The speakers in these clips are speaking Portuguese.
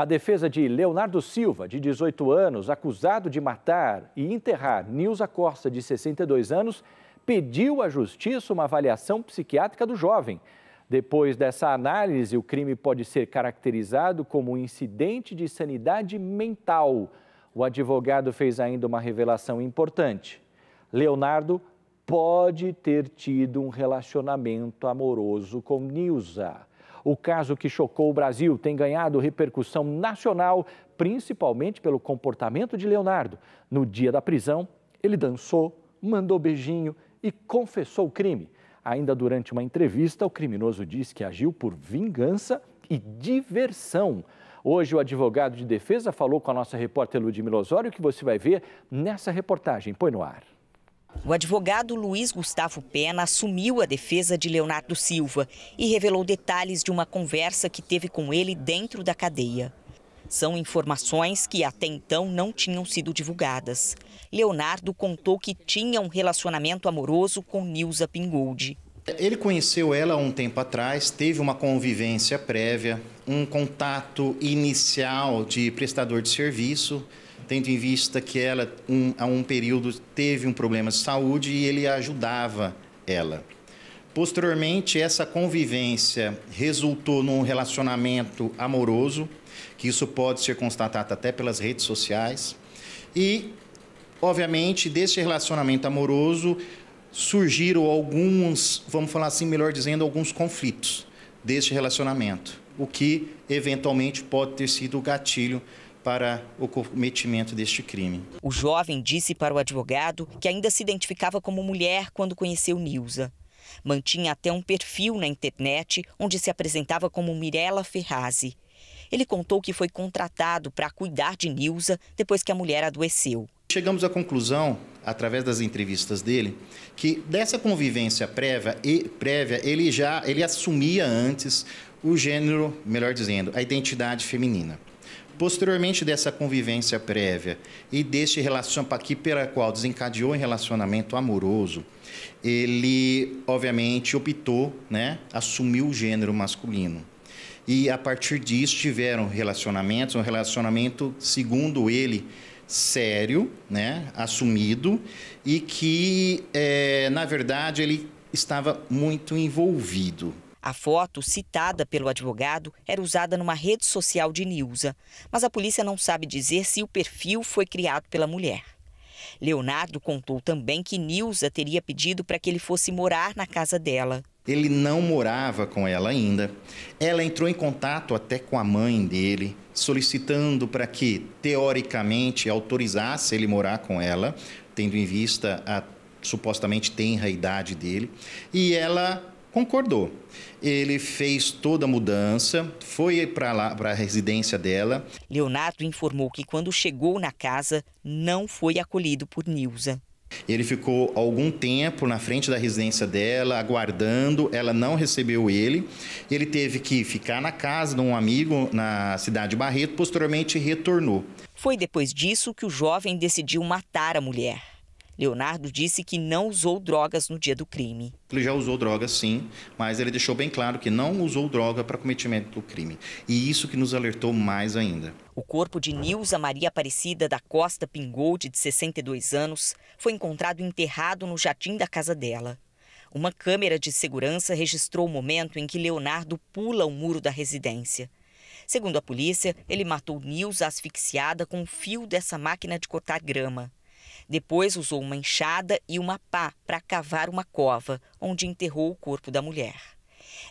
A defesa de Leonardo Silva, de 18 anos, acusado de matar e enterrar Nilza Costa, de 62 anos, pediu à justiça uma avaliação psiquiátrica do jovem. Depois dessa análise, o crime pode ser caracterizado como um incidente de sanidade mental. O advogado fez ainda uma revelação importante. Leonardo pode ter tido um relacionamento amoroso com Nilza. O caso que chocou o Brasil tem ganhado repercussão nacional, principalmente pelo comportamento de Leonardo. No dia da prisão, ele dançou, mandou beijinho e confessou o crime. Ainda durante uma entrevista, o criminoso diz que agiu por vingança e diversão. Hoje, o advogado de defesa falou com a nossa repórter Ludmila Osório, que você vai ver nessa reportagem. Põe no ar. O advogado Luiz Gustavo Pena assumiu a defesa de Leonardo Silva e revelou detalhes de uma conversa que teve com ele dentro da cadeia. São informações que até então não tinham sido divulgadas. Leonardo contou que tinha um relacionamento amoroso com Nilza Pingold. Ele conheceu ela um tempo atrás, teve uma convivência prévia, um contato inicial de prestador de serviço tendo em vista que ela, um, a um período, teve um problema de saúde e ele ajudava ela. Posteriormente, essa convivência resultou num relacionamento amoroso, que isso pode ser constatado até pelas redes sociais. E, obviamente, desse relacionamento amoroso surgiram alguns, vamos falar assim, melhor dizendo, alguns conflitos deste relacionamento, o que eventualmente pode ter sido o gatilho para o cometimento deste crime. O jovem disse para o advogado que ainda se identificava como mulher quando conheceu Nilza. Mantinha até um perfil na internet onde se apresentava como Mirella Ferrazzi. Ele contou que foi contratado para cuidar de Nilza depois que a mulher adoeceu. Chegamos à conclusão, através das entrevistas dele, que dessa convivência prévia, e prévia ele já ele assumia antes o gênero, melhor dizendo, a identidade feminina. Posteriormente dessa convivência prévia e deste relacionamento aqui pela qual desencadeou um relacionamento amoroso, ele obviamente optou, né, assumiu o gênero masculino. E a partir disso tiveram relacionamentos, um relacionamento segundo ele sério, né, assumido e que é, na verdade ele estava muito envolvido a foto, citada pelo advogado, era usada numa rede social de Nilza, mas a polícia não sabe dizer se o perfil foi criado pela mulher. Leonardo contou também que Nilza teria pedido para que ele fosse morar na casa dela. Ele não morava com ela ainda. Ela entrou em contato até com a mãe dele, solicitando para que, teoricamente, autorizasse ele morar com ela, tendo em vista a supostamente tenra idade dele. E ela concordou. Ele fez toda a mudança, foi para lá, para a residência dela. Leonardo informou que quando chegou na casa, não foi acolhido por Nilza. Ele ficou algum tempo na frente da residência dela, aguardando, ela não recebeu ele. Ele teve que ficar na casa de um amigo na cidade de Barreto, posteriormente retornou. Foi depois disso que o jovem decidiu matar a mulher. Leonardo disse que não usou drogas no dia do crime. Ele já usou drogas, sim, mas ele deixou bem claro que não usou droga para cometimento do crime. E isso que nos alertou mais ainda. O corpo de Nilza Maria Aparecida da Costa Pingold, de 62 anos, foi encontrado enterrado no jardim da casa dela. Uma câmera de segurança registrou o momento em que Leonardo pula o muro da residência. Segundo a polícia, ele matou Nilza asfixiada com o fio dessa máquina de cortar grama. Depois usou uma enxada e uma pá para cavar uma cova, onde enterrou o corpo da mulher.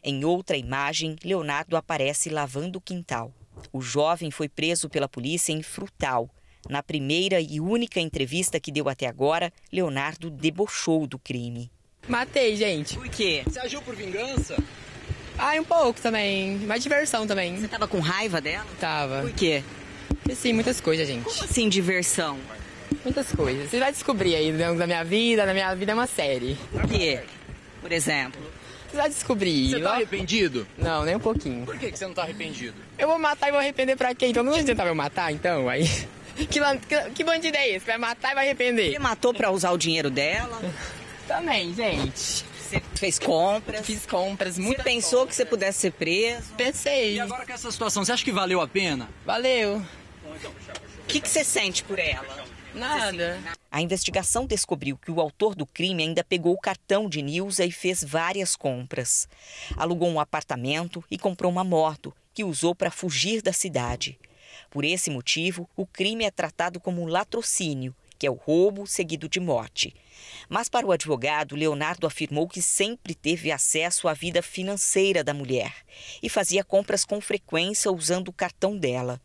Em outra imagem, Leonardo aparece lavando o quintal. O jovem foi preso pela polícia em Frutal. Na primeira e única entrevista que deu até agora, Leonardo debochou do crime. Matei, gente. Por quê? Você agiu por vingança? Ah, um pouco também. Mais diversão também. Você tava com raiva dela? Tava. Por quê? Porque sim, muitas coisas, gente. Como assim diversão? muitas coisas. Você vai descobrir aí dentro né, longo da minha vida. Na minha vida é uma série. O quê? Por exemplo? Você vai descobrir. Você tá arrependido? Não, nem um pouquinho. Por que, que você não tá arrependido? Eu vou matar e vou arrepender pra quê? Então não tentar eu matar, então? Aí... Que, que, que bandido é esse? Vai matar e vai arrepender. Ele matou pra usar o dinheiro dela? Também, gente. Você fez compras? Fiz compras, muito. Você pensou compras. que você pudesse ser preso? Pensei. E agora com essa situação, você acha que valeu a pena? Valeu. O que, que você sente por ela? Nada. Assim, né? A investigação descobriu que o autor do crime ainda pegou o cartão de Nilza e fez várias compras. Alugou um apartamento e comprou uma moto, que usou para fugir da cidade. Por esse motivo, o crime é tratado como latrocínio, que é o roubo seguido de morte. Mas para o advogado, Leonardo afirmou que sempre teve acesso à vida financeira da mulher e fazia compras com frequência usando o cartão dela.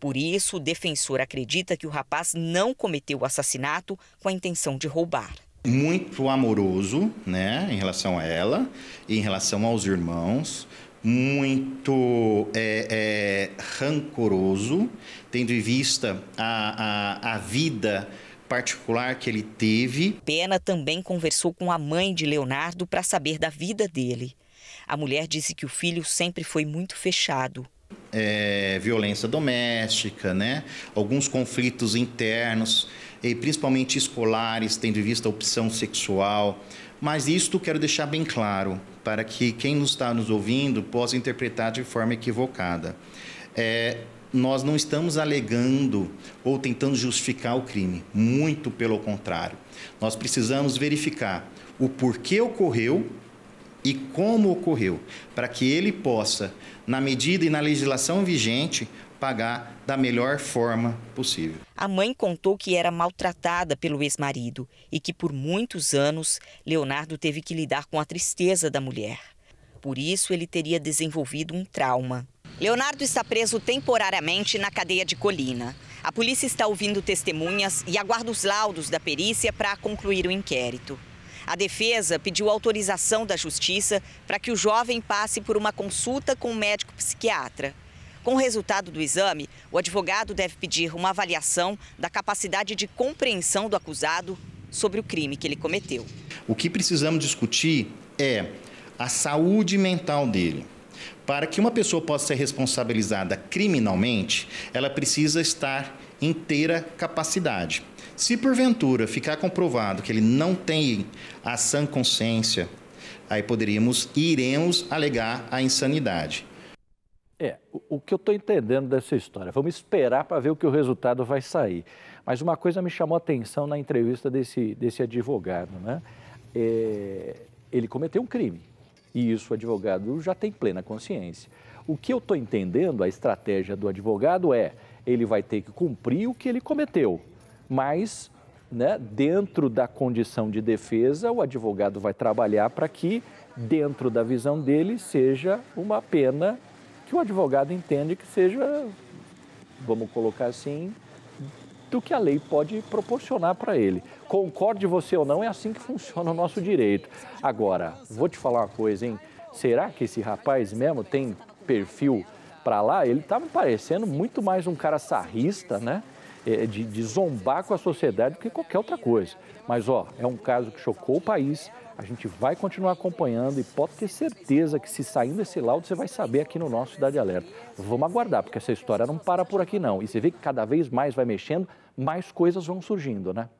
Por isso, o defensor acredita que o rapaz não cometeu o assassinato com a intenção de roubar muito amoroso, né, em relação a ela, em relação aos irmãos, muito é, é, rancoroso, tendo em vista a, a, a vida particular que ele teve. Pena também conversou com a mãe de Leonardo para saber da vida dele. A mulher disse que o filho sempre foi muito fechado é, violência doméstica, né? alguns conflitos internos, e principalmente escolares, tendo em vista a opção sexual. Mas isto quero deixar bem claro, para que quem nos está nos ouvindo possa interpretar de forma equivocada. É, nós não estamos alegando ou tentando justificar o crime, muito pelo contrário. Nós precisamos verificar o porquê ocorreu e como ocorreu, para que ele possa, na medida e na legislação vigente, pagar da melhor forma possível. A mãe contou que era maltratada pelo ex-marido e que por muitos anos Leonardo teve que lidar com a tristeza da mulher. Por isso, ele teria desenvolvido um trauma. Leonardo está preso temporariamente na cadeia de Colina. A polícia está ouvindo testemunhas e aguarda os laudos da perícia para concluir o inquérito. A defesa pediu autorização da justiça para que o jovem passe por uma consulta com um médico psiquiatra. Com o resultado do exame, o advogado deve pedir uma avaliação da capacidade de compreensão do acusado sobre o crime que ele cometeu. O que precisamos discutir é a saúde mental dele. Para que uma pessoa possa ser responsabilizada criminalmente, ela precisa estar inteira capacidade. Se porventura ficar comprovado que ele não tem a sã consciência, aí poderíamos, iremos alegar a insanidade. É, o que eu estou entendendo dessa história, vamos esperar para ver o que o resultado vai sair. Mas uma coisa me chamou a atenção na entrevista desse, desse advogado, né? É, ele cometeu um crime e isso o advogado já tem plena consciência. O que eu estou entendendo, a estratégia do advogado é, ele vai ter que cumprir o que ele cometeu mas né, dentro da condição de defesa, o advogado vai trabalhar para que, dentro da visão dele, seja uma pena que o advogado entende que seja, vamos colocar assim, do que a lei pode proporcionar para ele. Concorde você ou não, é assim que funciona o nosso direito. Agora, vou te falar uma coisa, hein? Será que esse rapaz mesmo tem perfil para lá? Ele tá me parecendo muito mais um cara sarrista, né? É, de, de zombar com a sociedade do que qualquer outra coisa. Mas, ó, é um caso que chocou o país, a gente vai continuar acompanhando e pode ter certeza que se saindo esse laudo, você vai saber aqui no nosso Cidade Alerta. Vamos aguardar, porque essa história não para por aqui não. E você vê que cada vez mais vai mexendo, mais coisas vão surgindo, né?